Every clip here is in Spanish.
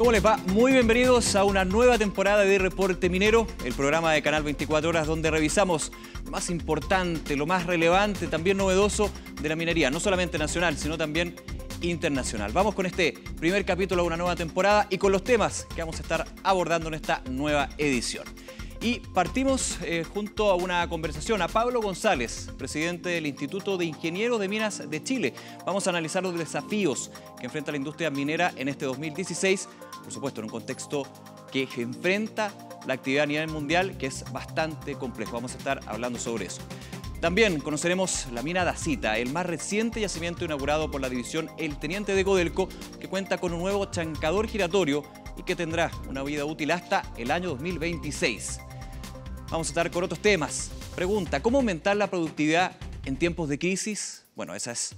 ¿Cómo les va? Muy bienvenidos a una nueva temporada de Reporte Minero, el programa de Canal 24 Horas donde revisamos lo más importante, lo más relevante, también novedoso de la minería, no solamente nacional, sino también internacional. Vamos con este primer capítulo de una nueva temporada y con los temas que vamos a estar abordando en esta nueva edición. Y partimos eh, junto a una conversación a Pablo González, presidente del Instituto de Ingenieros de Minas de Chile. Vamos a analizar los desafíos que enfrenta la industria minera en este 2016 por supuesto, en un contexto que enfrenta la actividad a nivel mundial, que es bastante complejo. Vamos a estar hablando sobre eso. También conoceremos la mina Dacita, el más reciente yacimiento inaugurado por la división El Teniente de Codelco, que cuenta con un nuevo chancador giratorio y que tendrá una vida útil hasta el año 2026. Vamos a estar con otros temas. Pregunta, ¿cómo aumentar la productividad en tiempos de crisis? Bueno, esa es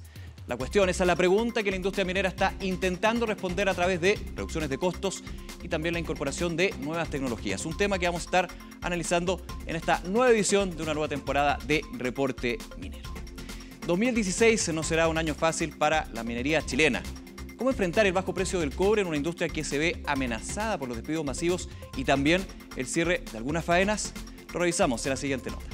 la cuestión, esa es la pregunta que la industria minera está intentando responder a través de reducciones de costos y también la incorporación de nuevas tecnologías. Un tema que vamos a estar analizando en esta nueva edición de una nueva temporada de Reporte Minero. 2016 no será un año fácil para la minería chilena. ¿Cómo enfrentar el bajo precio del cobre en una industria que se ve amenazada por los despidos masivos y también el cierre de algunas faenas? Lo revisamos en la siguiente nota.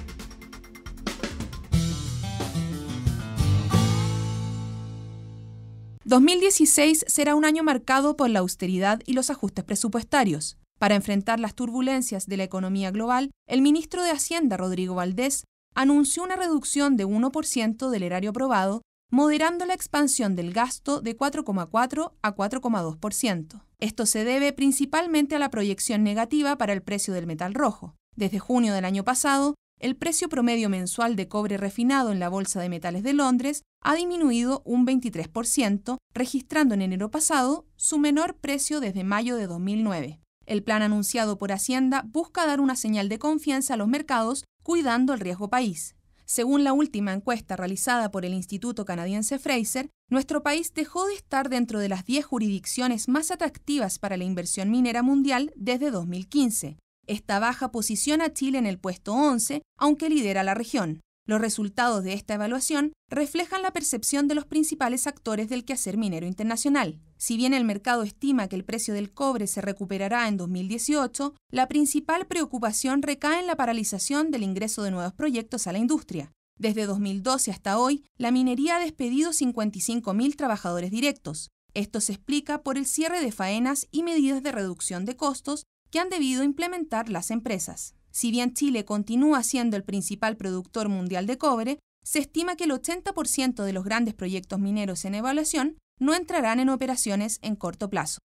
2016 será un año marcado por la austeridad y los ajustes presupuestarios. Para enfrentar las turbulencias de la economía global, el ministro de Hacienda, Rodrigo Valdés, anunció una reducción de 1% del erario aprobado, moderando la expansión del gasto de 4,4 a 4,2%. Esto se debe principalmente a la proyección negativa para el precio del metal rojo. Desde junio del año pasado, el precio promedio mensual de cobre refinado en la Bolsa de Metales de Londres ha disminuido un 23%, registrando en enero pasado su menor precio desde mayo de 2009. El plan anunciado por Hacienda busca dar una señal de confianza a los mercados, cuidando el riesgo país. Según la última encuesta realizada por el Instituto Canadiense Fraser, nuestro país dejó de estar dentro de las 10 jurisdicciones más atractivas para la inversión minera mundial desde 2015, esta baja posiciona a Chile en el puesto 11, aunque lidera la región. Los resultados de esta evaluación reflejan la percepción de los principales actores del quehacer minero internacional. Si bien el mercado estima que el precio del cobre se recuperará en 2018, la principal preocupación recae en la paralización del ingreso de nuevos proyectos a la industria. Desde 2012 hasta hoy, la minería ha despedido 55.000 trabajadores directos. Esto se explica por el cierre de faenas y medidas de reducción de costos que han debido implementar las empresas. Si bien Chile continúa siendo el principal productor mundial de cobre, se estima que el 80% de los grandes proyectos mineros en evaluación no entrarán en operaciones en corto plazo.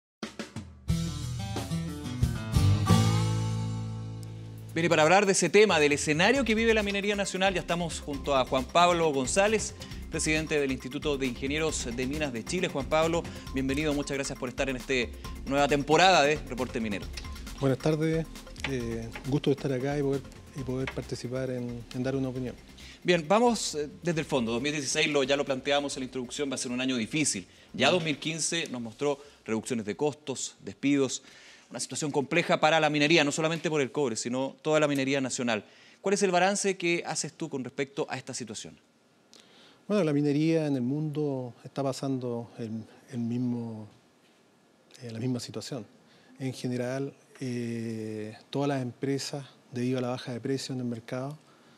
Bien, y para hablar de ese tema, del escenario que vive la minería nacional, ya estamos junto a Juan Pablo González, presidente del Instituto de Ingenieros de Minas de Chile. Juan Pablo, bienvenido, muchas gracias por estar en esta nueva temporada de Reporte Minero. Buenas tardes, eh, gusto de estar acá y poder, y poder participar en, dar una opinión. Bien, vamos eh, desde el fondo. 2016 lo, ya lo planteamos en la introducción, va a ser un año difícil. Ya 2015 nos mostró reducciones de costos, despidos, una situación compleja para la minería, no solamente por el cobre, sino toda la minería nacional. ¿Cuál es el balance que haces tú con respecto a esta situación? Bueno, la minería en el mundo está pasando mismo, eh, la misma situación. En general, eh, todas las empresas, debido a la baja de precios en el mercado,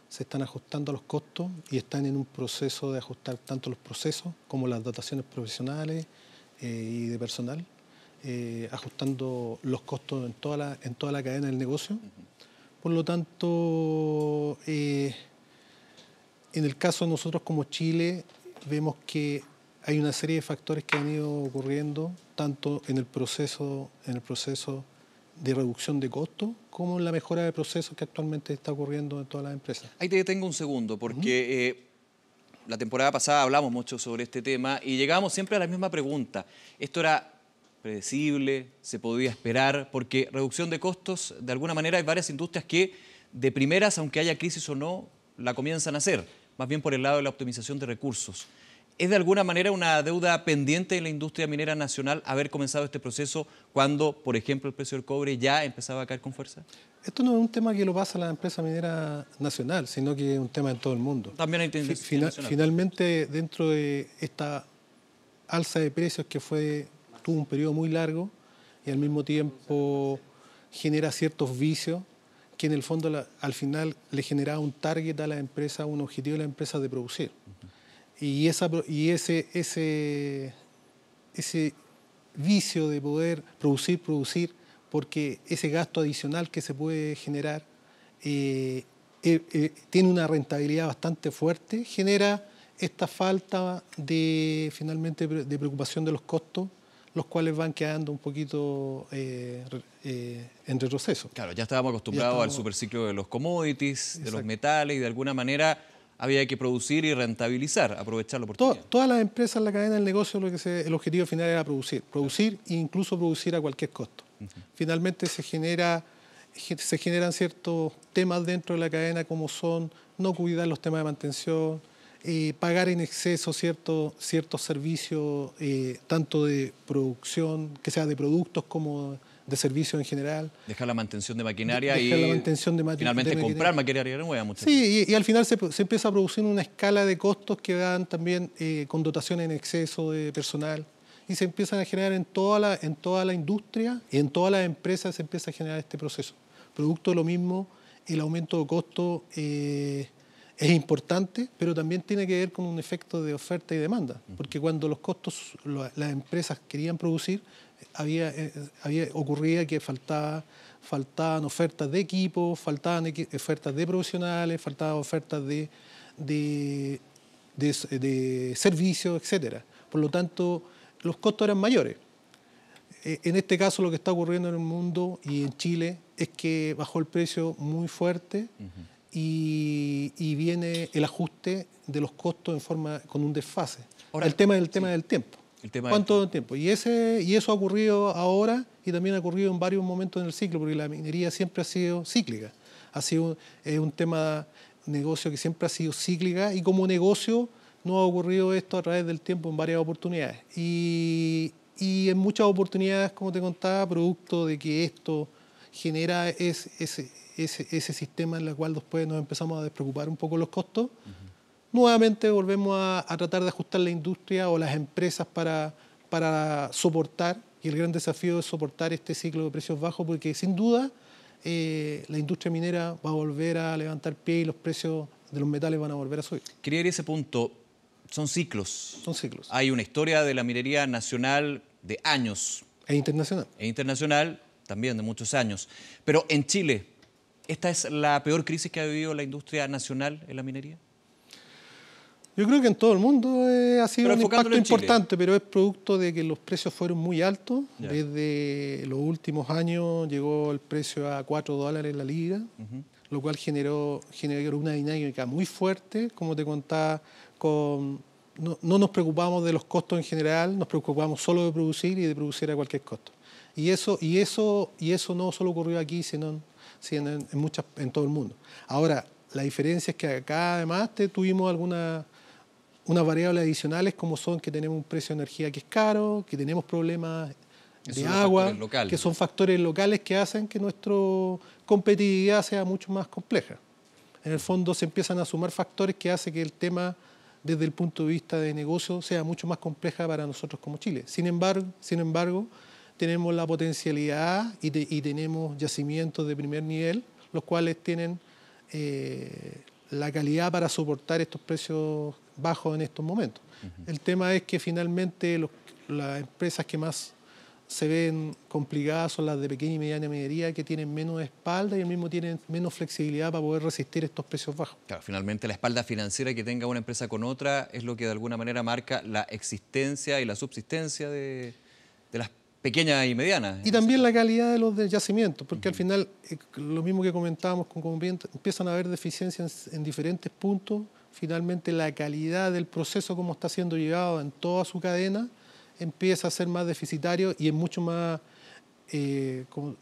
se están ajustando a los costos y están en un proceso de ajustar tanto los procesos como las dotaciones profesionales eh, y de personal, eh, ajustando los costos en toda, la, en toda la cadena del negocio. Por lo tanto, en el caso de nosotros como Chile, vemos que hay una serie de factores que han ido ocurriendo tanto en el proceso, en el proceso de reducción de costos como la mejora de procesos que actualmente está ocurriendo en todas las empresas. Ahí te detengo un segundo, porque eh, la temporada pasada hablamos mucho sobre este tema y llegábamos siempre a la misma pregunta. Esto era predecible, se podía esperar, porque reducción de costos, de alguna manera hay varias industrias que de primeras, aunque haya crisis o no, la comienzan a hacer, más bien por el lado de la optimización de recursos. ¿Es de alguna manera una deuda pendiente de la industria minera nacional haber comenzado este proceso cuando, por ejemplo, el precio del cobre ya empezaba a caer con fuerza? Esto no es un tema que lo pasa a la empresa minera nacional, sino que es un tema en todo el mundo. También hay Finalmente, dentro de esta alza de precios que fue, tuvo un periodo muy largo y al mismo tiempo genera ciertos vicios que en el fondo al final le genera un target a la empresa, un objetivo a la empresa de producir. Y, esa, y ese, ese, vicio de poder producir, producir, porque ese gasto adicional que se puede generar eh, eh, eh, tiene una rentabilidad bastante fuerte, genera esta falta de finalmente de preocupación de los costos, los cuales van quedando un poquito en retroceso. Claro, ya estábamos acostumbrados al superciclo de los commodities, de los metales y de alguna manera había que producir y rentabilizar, aprovecharlo por todo todas las empresas en la cadena del negocio lo que el objetivo final era producir, producir e incluso producir a cualquier costo. Finalmente se genera se generan ciertos temas dentro de la cadena como son no cuidar los temas de mantención, eh, pagar en exceso ciertos servicios, eh, tanto de producción, que sea de productos como de servicio en general. Dejar la mantención de maquinaria y de finalmente comprar maquinaria. comprar maquinaria nueva. sí, y, al final se, empieza a producir una escala de costos que dan también eh, con dotaciones en exceso de personal y se empiezan a generar en toda la, en toda la industria y en todas las empresas se empieza a generar este proceso. Producto de lo mismo, el aumento de costo eh, es importante, pero también tiene que ver con un efecto de oferta y demanda, porque cuando los costos, las empresas querían producir, había, eh, eh, había, ocurría que faltaba, faltaban ofertas de equipos, faltaban ofertas de profesionales, faltaban ofertas de, de, servicios, etc. Por lo tanto, los costos eran mayores. Eh, en este caso lo que está ocurriendo en el mundo y en Chile es que bajó el precio muy fuerte y, viene el ajuste de los costos en forma con un desfase. el tema del tema del tiempo. ¿Cuánto tiempo? Y, ese, y eso ha ocurrido ahora y también ha ocurrido en varios momentos en el ciclo, porque la minería siempre ha sido cíclica. Ha sido un tema, negocio que siempre ha sido cíclica y como negocio no ha ocurrido esto a través del tiempo en varias oportunidades. Y, y en muchas oportunidades, como te contaba, producto de que esto genera ese, sistema en el cual después nos empezamos a despreocupar un poco los costos nuevamente volvemos a, tratar de ajustar la industria o las empresas para, para soportar, y el gran desafío es soportar este ciclo de precios bajos, porque sin duda eh, la industria minera va a volver a levantar pie y los precios de los metales van a volver a subir. Quería ir a ese punto. Son ciclos. Son ciclos. Hay una historia de la minería nacional de años. E internacional. E internacional también de muchos años. Pero en Chile, ¿esta es la peor crisis que ha vivido la industria nacional en la minería? Yo creo que en todo el mundo eh, ha sido un impacto importante, pero es producto de que los precios fueron muy altos. Desde los últimos años llegó el precio a 4 dólares la liga, lo cual generó, generó una dinámica muy fuerte, como te contaba, con, no, nos preocupamos de los costos en general, nos preocupamos solo de producir y de producir a cualquier costo. Y eso, y eso, y eso no solo ocurrió aquí, sino, sino en, muchas, en todo el mundo. Ahora, la diferencia es que acá además tuvimos alguna unas variables adicionales como son que tenemos un precio de energía que es caro, que tenemos problemas de agua, que son factores locales que hacen que nuestra competitividad sea mucho más compleja. En el fondo se empiezan a sumar factores que hacen que el tema desde el punto de vista de negocio sea mucho más compleja para nosotros como Chile. Sin embargo, sin embargo tenemos la potencialidad y, tenemos yacimientos de primer nivel, los cuales tienen eh, la calidad para soportar estos precios bajo en estos momentos. El tema es que finalmente las empresas que más se ven complicadas son las de pequeña y mediana minería que tienen menos espalda y al mismo tienen menos flexibilidad para poder resistir estos precios bajos. Claro, finalmente la espalda financiera que tenga una empresa con otra es lo que de alguna manera marca la existencia y la subsistencia de, las pequeñas y medianas. Y también la calidad de los yacimientos, porque al final, eh, lo mismo que comentábamos con, empiezan a haber deficiencias en diferentes puntos finalmente la calidad del proceso como está siendo llevado en toda su cadena empieza a ser más deficitario y es mucho más eh, con,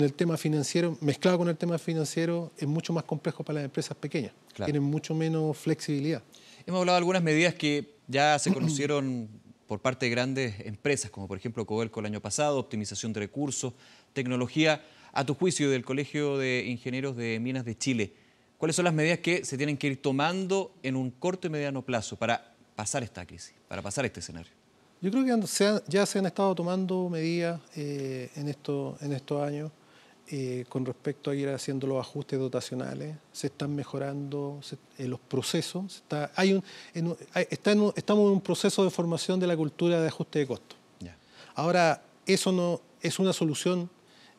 el tema financiero, mezclado con el tema financiero, es mucho más complejo para las empresas pequeñas. Tienen mucho menos flexibilidad. Hemos hablado de algunas medidas que ya se conocieron por parte de grandes empresas, como por ejemplo COELCO el año pasado, optimización de recursos, tecnología. A tu juicio del Colegio de Ingenieros de Minas de Chile, ¿Cuáles son las medidas que se tienen que ir tomando en un corto y mediano plazo para pasar esta crisis, para pasar este escenario? Yo creo que ya se han estado tomando medidas eh, en, estos años eh, con respecto a ir haciendo los ajustes dotacionales, se están mejorando eh, los procesos, hay un, estamos en un proceso de formación de la cultura de ajuste de costos. Ahora, eso no es una solución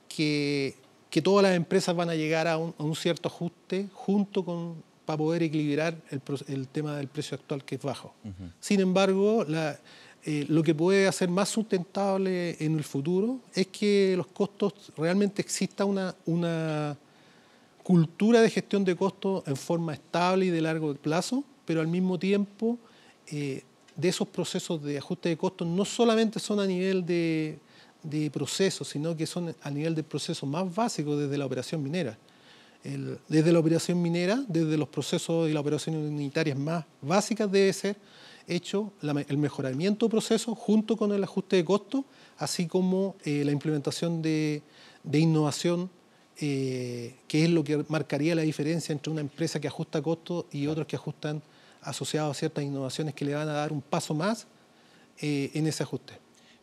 que que todas las empresas van a llegar a un, cierto ajuste junto con para poder equilibrar el, tema del precio actual que es bajo. Sin embargo, eh, lo que puede hacer más sustentable en el futuro es que los costos realmente exista una, cultura de gestión de costos en forma estable y de largo plazo, pero al mismo tiempo eh, de esos procesos de ajuste de costos no solamente son a nivel de de procesos, sino que son a nivel de proceso más básico desde la operación minera. desde la operación minera, desde los procesos y las operaciones unitarias más básicas debe ser hecho el mejoramiento de procesos junto con el ajuste de costos así como eh, la implementación de, innovación, eh, que es lo que marcaría la diferencia entre una empresa que ajusta costos y otros que ajustan asociados a ciertas innovaciones que le van a dar un paso más eh, en ese ajuste.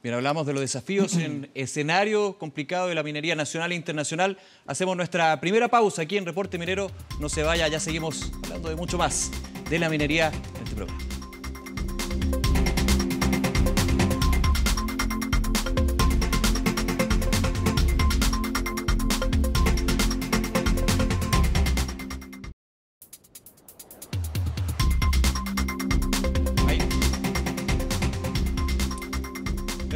Bien, hablamos de los desafíos en escenario complicado de la minería nacional e internacional. Hacemos nuestra primera pausa aquí en Reporte Minero. No se vaya, ya seguimos hablando de mucho más de la minería en este programa.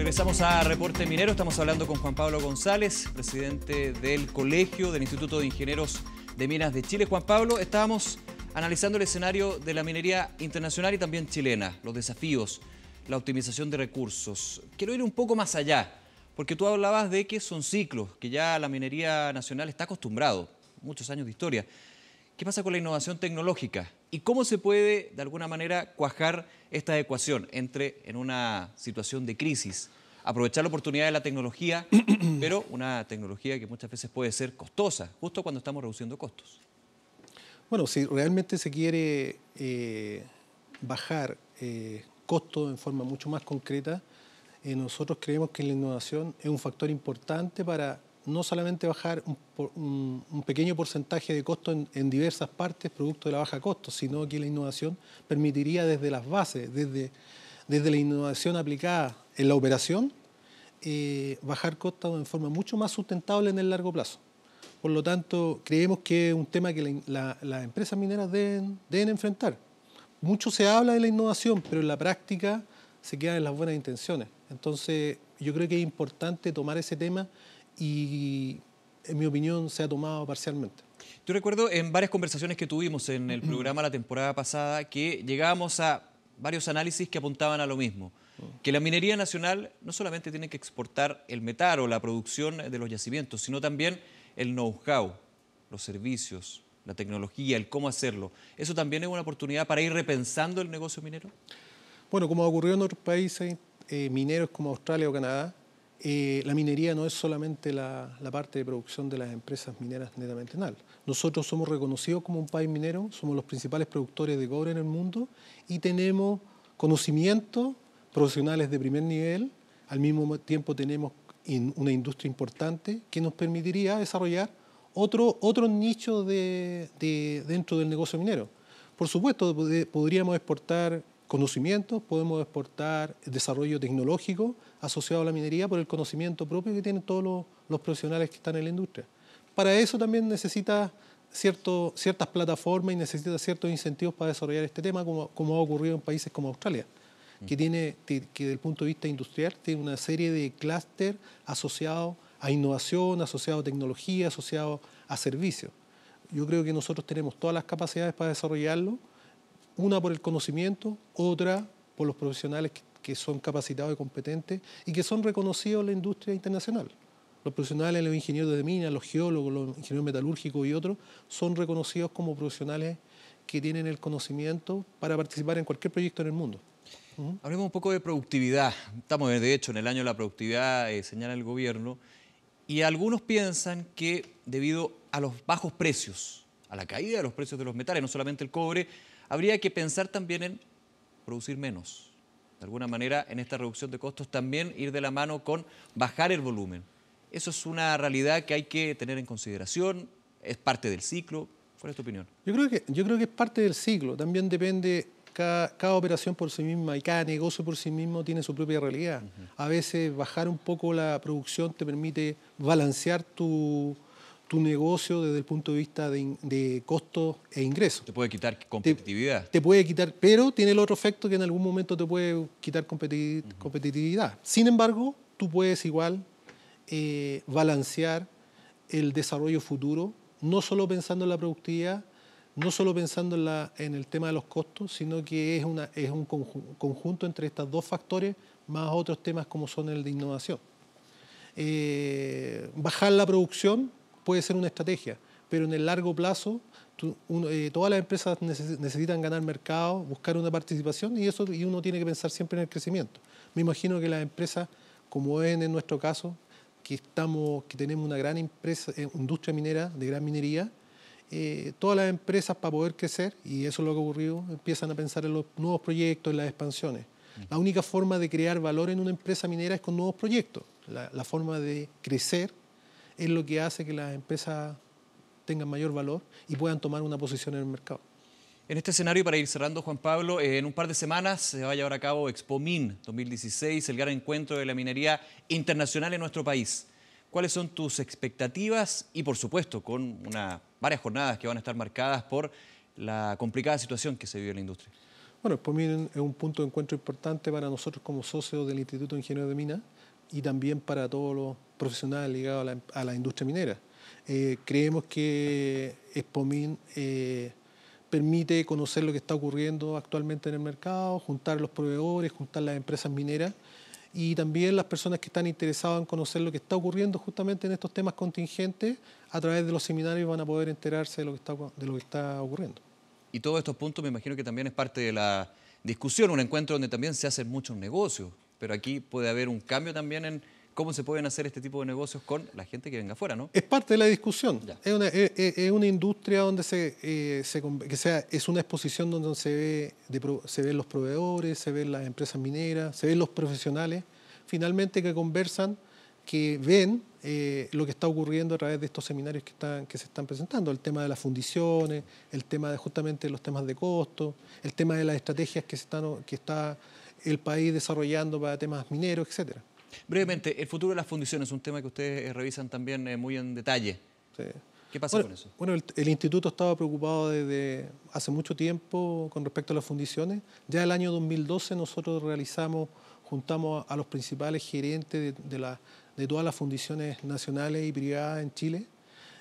Regresamos a Reporte Minero. Estamos hablando con Juan Pablo González, presidente del Colegio del Instituto de Ingenieros de Minas de Chile. Juan Pablo, estábamos analizando el escenario de la minería internacional y también chilena, los desafíos, la optimización de recursos. Quiero ir un poco más allá, porque tú hablabas de que son ciclos, que ya la minería nacional está acostumbrado, muchos años de historia. ¿Qué pasa con la innovación tecnológica? ¿Y cómo se puede, de alguna manera, cuajar esta ecuación entre, en una situación de crisis, aprovechar la oportunidad de la tecnología, pero una tecnología que muchas veces puede ser costosa, justo cuando estamos reduciendo costos? Bueno, si realmente se quiere eh, bajar eh, costos en forma mucho más concreta, eh, nosotros creemos que la innovación es un factor importante para no solamente bajar un, pequeño porcentaje de costo en, diversas partes producto de la baja costo, sino que la innovación permitiría desde las bases, desde, desde la innovación aplicada en la operación, eh, bajar costos en forma mucho más sustentable en el largo plazo. Por lo tanto, creemos que es un tema que las empresas mineras deben, deben enfrentar. Mucho se habla de la innovación, pero en la práctica se quedan en las buenas intenciones. Entonces, yo creo que es importante tomar ese tema y en mi opinión se ha tomado parcialmente. Yo recuerdo en varias conversaciones que tuvimos en el programa la temporada pasada que llegábamos a varios análisis que apuntaban a lo mismo, que la minería nacional no solamente tiene que exportar el metal o la producción de los yacimientos, sino también el know-how, los servicios, la tecnología, el cómo hacerlo. ¿Eso también es una oportunidad para ir repensando el negocio minero? Bueno, como ocurrió en otros países eh, mineros como Australia o Canadá, eh, la minería no es solamente la, parte de producción de las empresas mineras netamente NAL. Nosotros somos reconocidos como un país minero, somos los principales productores de cobre en el mundo y tenemos conocimientos profesionales de primer nivel, al mismo tiempo tenemos una industria importante que nos permitiría desarrollar otro, otro nicho dentro del negocio minero. Por supuesto, podríamos exportar conocimientos, podemos exportar desarrollo tecnológico, asociado a la minería por el conocimiento propio que tienen todos los, profesionales que están en la industria. Para eso también necesita cierto, ciertas plataformas y necesita ciertos incentivos para desarrollar este tema, como, como ha ocurrido en países como Australia, que tiene, que desde el punto de vista industrial tiene una serie de clústeres asociados a innovación, asociados a tecnología, asociados a servicios. Yo creo que nosotros tenemos todas las capacidades para desarrollarlo, una por el conocimiento, otra por los profesionales que que son capacitados y competentes y que son reconocidos en la industria internacional. Los profesionales, los ingenieros de minas, los geólogos, los ingenieros metalúrgicos y otros son reconocidos como profesionales que tienen el conocimiento para participar en cualquier proyecto en el mundo. Hablemos un poco de productividad. Estamos, de hecho, en el año de la productividad, eh, señala el gobierno, y algunos piensan que debido a los bajos precios, a la caída de los precios de los metales, no solamente el cobre, habría que pensar también en producir menos de alguna manera, en esta reducción de costos también ir de la mano con bajar el volumen. Eso es una realidad que hay que tener en consideración, es parte del ciclo. ¿Cuál es tu opinión? Yo creo que, yo creo que es parte del ciclo, también depende cada, operación por sí misma y cada negocio por sí mismo tiene su propia realidad. A veces bajar un poco la producción te permite balancear tu, tu negocio desde el punto de vista de, costos e ingresos. Te puede quitar competitividad. Te, puede quitar, pero tiene el otro efecto que en algún momento te puede quitar competitividad. Sin embargo, tú puedes igual eh, balancear el desarrollo futuro, no solo pensando en la productividad, no solo pensando en, la, en el tema de los costos, sino que es, una, es un conjunto, entre estos dos factores, más otros temas como son el de innovación. Eh, bajar la producción puede ser una estrategia, pero en el largo plazo eh, todas las empresas necesitan ganar mercado, buscar una participación y eso y uno tiene que pensar siempre en el crecimiento. Me imagino que las empresas, como es en nuestro caso, que, estamos, que tenemos una gran empresa, eh, industria minera de gran minería, eh, todas las empresas para poder crecer, y eso es lo que ha ocurrido, empiezan a pensar en los nuevos proyectos, en las expansiones. La única forma de crear valor en una empresa minera es con nuevos proyectos. la forma de crecer es lo que hace que las empresas tengan mayor valor y puedan tomar una posición en el mercado. En este escenario, para ir cerrando, Juan Pablo, eh, en un par de semanas se va a llevar a cabo Expo Min 2016, el gran encuentro de la minería internacional en nuestro país. ¿Cuáles son tus expectativas? Y, por supuesto, con una, varias jornadas que van a estar marcadas por la complicada situación que se vive en la industria. Bueno, Expo Min es un punto de encuentro importante para nosotros como socios del Instituto Ingeniero de Minas y también para todos los profesional ligado a la, industria minera. Eh, creemos que Expomin eh, permite conocer lo que está ocurriendo actualmente en el mercado, juntar los proveedores, juntar las empresas mineras y también las personas que están interesadas en conocer lo que está ocurriendo justamente en estos temas contingentes, a través de los seminarios van a poder enterarse de lo que está, de lo que está ocurriendo. Y todos estos puntos me imagino que también es parte de la discusión, un encuentro donde también se hacen muchos negocios, pero aquí puede haber un cambio también en cómo se pueden hacer este tipo de negocios con la gente que venga afuera, ¿no? Es parte de la discusión. Es una, industria donde se, eh, que sea, es una exposición donde se, ve se ven los proveedores, se ven las empresas mineras, se ven los profesionales, finalmente que conversan, que ven eh, lo que está ocurriendo a través de estos seminarios que, están, que se están presentando, el tema de las fundiciones, el tema de justamente los temas de costo, el tema de las estrategias que, se están, que está el país desarrollando para temas mineros, etcétera. Brevemente, el futuro de las fundiciones es un tema que ustedes eh, revisan también eh, muy en detalle. ¿Qué pasa con eso? Bueno, el, instituto estaba preocupado desde hace mucho tiempo con respecto a las fundiciones. Ya el año 2012 nosotros realizamos, juntamos a, los principales gerentes de, todas las fundiciones nacionales y privadas en Chile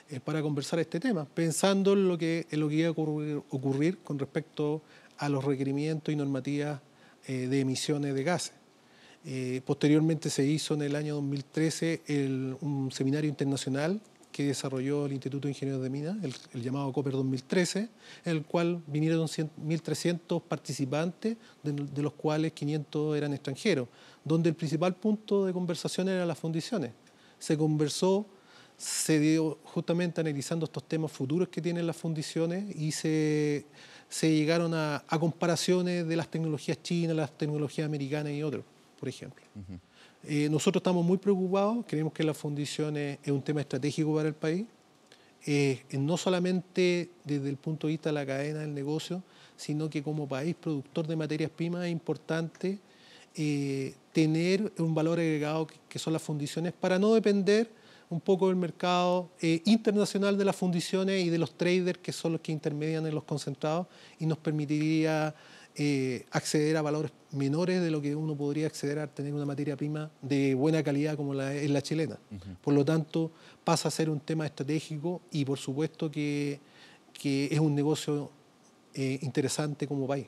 eh, para conversar este tema, pensando en lo que, lo que iba a ocurrir, con respecto a los requerimientos y normativas de emisiones de gases. Eh, posteriormente se hizo en el año 2013 un seminario internacional que desarrolló el Instituto de Ingenieros de Minas, el, llamado COPER 2013, en el cual vinieron 1.300 participantes, de, los cuales 500 eran extranjeros, donde el principal punto de conversación eran las fundiciones. Se conversó, se dio justamente analizando estos temas futuros que tienen las fundiciones y se, llegaron a, a comparaciones de las tecnologías chinas, las tecnologías americanas y otros por ejemplo. Eh, nosotros estamos muy preocupados, creemos que las fundiciones es un tema estratégico para el país, eh, no solamente desde el punto de vista de la cadena del negocio, sino que como país productor de materias primas es importante eh, tener un valor agregado que, son las fundiciones para no depender un poco del mercado internacional de las fundiciones y de los traders que son los que intermedian en los concentrados y nos permitiría eh, acceder a valores menores de lo que uno podría acceder a tener una materia prima de buena calidad como la, es la chilena. Por lo tanto, pasa a ser un tema estratégico y por supuesto que, es un negocio eh, interesante como país.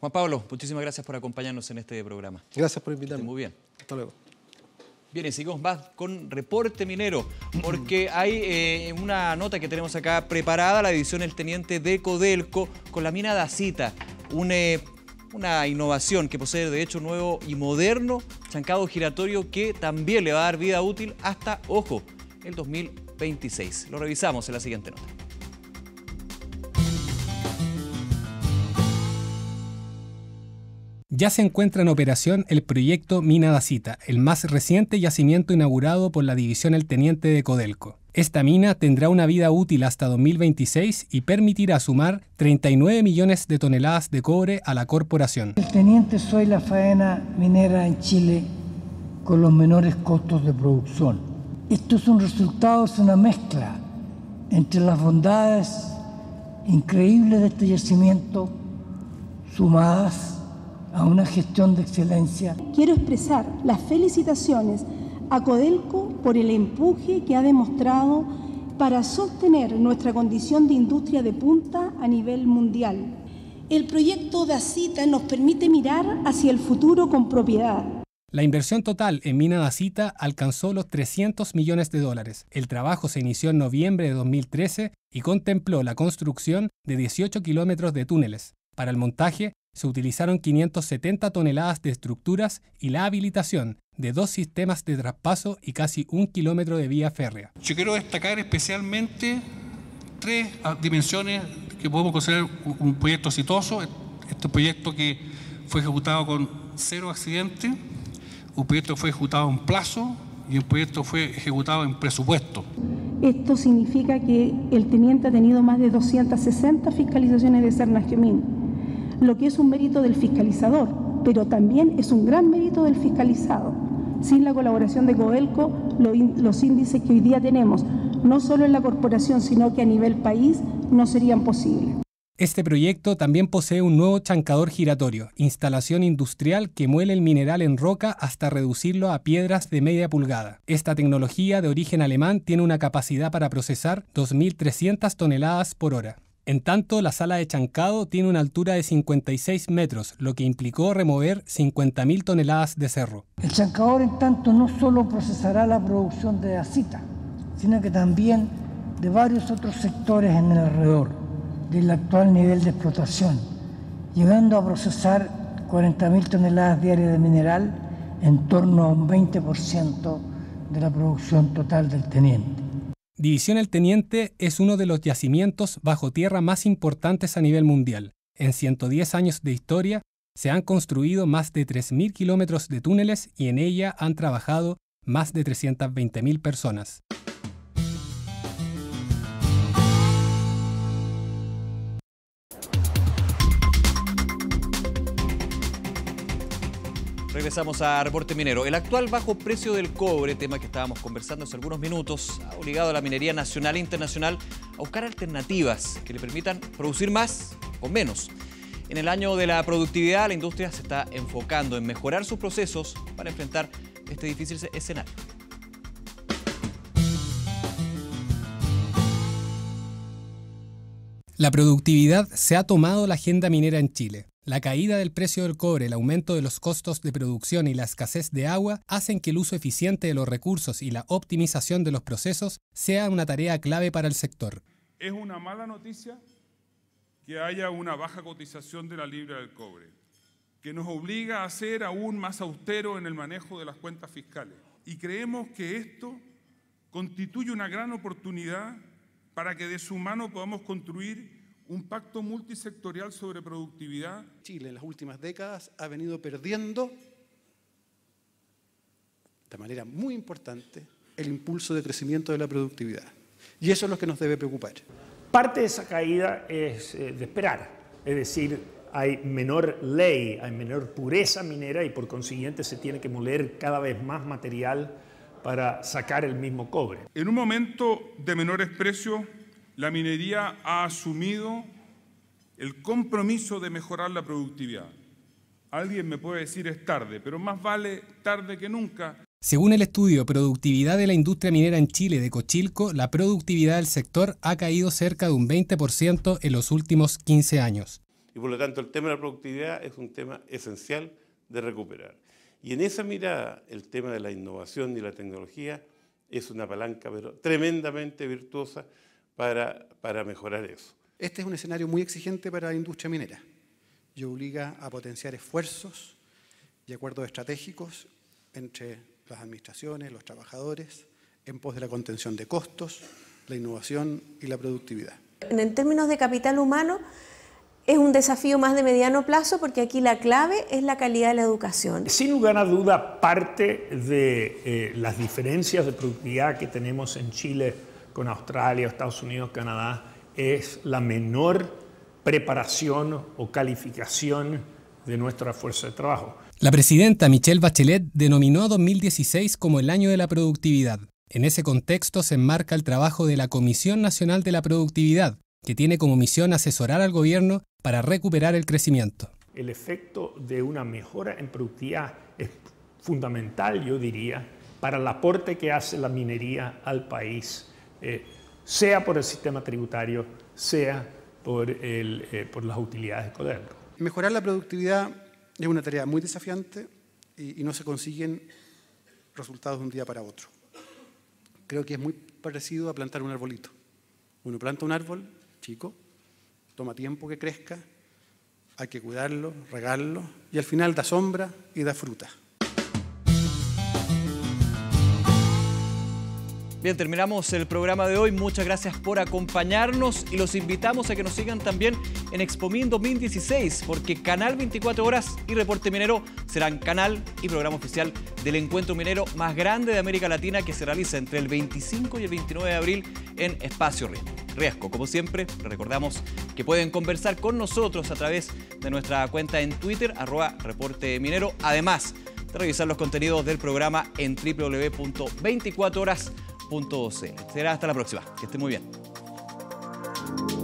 Juan Pablo, muchísimas gracias por acompañarnos en este programa. Gracias por invitarme. Muy bien. Hasta luego. Bien, y seguimos más con reporte minero, porque hay eh, una nota que tenemos acá preparada, la edición El Teniente de Codelco, con la mina Dacita una innovación que posee de hecho nuevo y moderno chancado giratorio que también le va a dar vida útil hasta, ojo, el 2026. Lo revisamos en la siguiente nota. Ya se encuentra en operación el proyecto Mina Dacita, el más reciente yacimiento inaugurado por la División El Teniente de Codelco. Esta mina tendrá una vida útil hasta 2026 y permitirá sumar 39 millones de toneladas de cobre a la corporación. El teniente soy la faena minera en Chile con los menores costos de producción. Esto es un resultado, es una mezcla entre las bondades increíbles de este yacimiento sumadas a una gestión de excelencia. Quiero expresar las felicitaciones a Codelco por el empuje que ha demostrado para sostener nuestra condición de industria de punta a nivel mundial. El proyecto de nos permite mirar hacia el futuro con propiedad. La inversión total en Mina Dacita alcanzó los 300 millones de dólares. El trabajo se inició en noviembre de 2013 y contempló la construcción de 18 kilómetros de túneles. Para el montaje se utilizaron 570 toneladas de estructuras y la habilitación de dos sistemas de traspaso y casi un kilómetro de vía férrea. Yo quiero destacar especialmente tres ah, dimensiones que podemos considerar un proyecto exitoso. Este proyecto que fue ejecutado con cero accidentes, un proyecto que fue ejecutado en plazo y un proyecto que fue ejecutado en presupuesto. Esto significa que el teniente ha tenido más de 260 fiscalizaciones de Cernas-Gemín, lo que es un mérito del fiscalizador, pero también es un gran mérito del fiscalizado sin la colaboración de Goelco, los índices que hoy día tenemos, no solo en la corporación, sino que a nivel país, no serían posibles. Este proyecto también posee un nuevo chancador giratorio, instalación industrial que muele el mineral en roca hasta reducirlo a piedras de media pulgada. Esta tecnología de origen alemán tiene una capacidad para procesar 2.300 toneladas por hora. En tanto, la sala de Chancado tiene una altura de 56 metros, lo que implicó remover 50.000 toneladas de cerro. El chancador, en tanto, no solo procesará la producción de acita, sino que también de varios otros sectores en el alrededor del actual nivel de explotación, llegando a procesar 40.000 toneladas diarias de mineral, en torno a un 20% de la producción total del teniente. División El Teniente es uno de los yacimientos bajo tierra más importantes a nivel mundial. En 110 años de historia, se han construido más de 3.000 kilómetros de túneles y en ella han trabajado más de 320.000 personas. Regresamos a reporte minero. El actual bajo precio del cobre, tema que estábamos conversando hace algunos minutos, ha obligado a la minería nacional e internacional a buscar alternativas que le permitan producir más o menos. En el año de la productividad, la industria se está enfocando en mejorar sus procesos para enfrentar este difícil escenario. La productividad se ha tomado la agenda minera en Chile. La caída del precio del cobre, el aumento de los costos de producción y la escasez de agua hacen que el uso eficiente de los recursos y la optimización de los procesos sea una tarea clave para el sector. Es una mala noticia que haya una baja cotización de la libra del cobre, que nos obliga a ser aún más austeros en el manejo de las cuentas fiscales. Y creemos que esto constituye una gran oportunidad para que de su mano podamos construir un pacto multisectorial sobre productividad. Chile en las últimas décadas ha venido perdiendo de manera muy importante el impulso de crecimiento de la productividad. Y eso es lo que nos debe preocupar. Parte de esa caída es eh, de esperar, es decir, hay menor ley, hay menor pureza minera y por consiguiente se tiene que moler cada vez más material para sacar el mismo cobre. En un momento de menores precios, la minería ha asumido el compromiso de mejorar la productividad. Alguien me puede decir es tarde, pero más vale tarde que nunca. Según el estudio Productividad de la Industria Minera en Chile de Cochilco, la productividad del sector ha caído cerca de un 20% en los últimos 15 años. Y por lo tanto el tema de la productividad es un tema esencial de recuperar. Y en esa mirada, el tema de la innovación y la tecnología es una palanca tremendamente virtuosa para, para mejorar eso. Este es un escenario muy exigente para la industria minera y obliga a potenciar esfuerzos y acuerdos estratégicos entre las administraciones, los trabajadores, en pos de la contención de costos, la innovación y la productividad. En términos de capital humano, es un desafío más de mediano plazo porque aquí la clave es la calidad de la educación. Sin lugar a duda, parte de eh, las diferencias de productividad que tenemos en Chile con Australia, Estados Unidos, Canadá, es la menor preparación o calificación de nuestra fuerza de trabajo. La presidenta Michelle Bachelet denominó a 2016 como el año de la productividad. En ese contexto se enmarca el trabajo de la Comisión Nacional de la Productividad, que tiene como misión asesorar al gobierno para recuperar el crecimiento. El efecto de una mejora en productividad es fundamental, yo diría, para el aporte que hace la minería al país, eh, sea por el sistema tributario, sea eh, por, las utilidades de Codelco. Mejorar la productividad es una tarea muy desafiante y, y no se consiguen resultados de un día para otro. Creo que es muy parecido a plantar un arbolito. Uno planta un árbol, chico, toma tiempo que crezca, hay que cuidarlo, regarlo, y al final da sombra y da fruta. Bien, terminamos el programa de hoy. Muchas gracias por acompañarnos y los invitamos a que nos sigan también en Expomin 2016, porque Canal 24 Horas y Reporte Minero serán canal y programa oficial del encuentro minero más grande de América Latina que se realiza entre el 25 y el 29 de abril en Espacio Riesgo. Como siempre, recordamos que pueden conversar con nosotros a través de nuestra cuenta en Twitter, arroba Reporte Minero. Además, de revisar los contenidos del programa en www.24horas.com Será hasta la próxima. Que esté muy bien.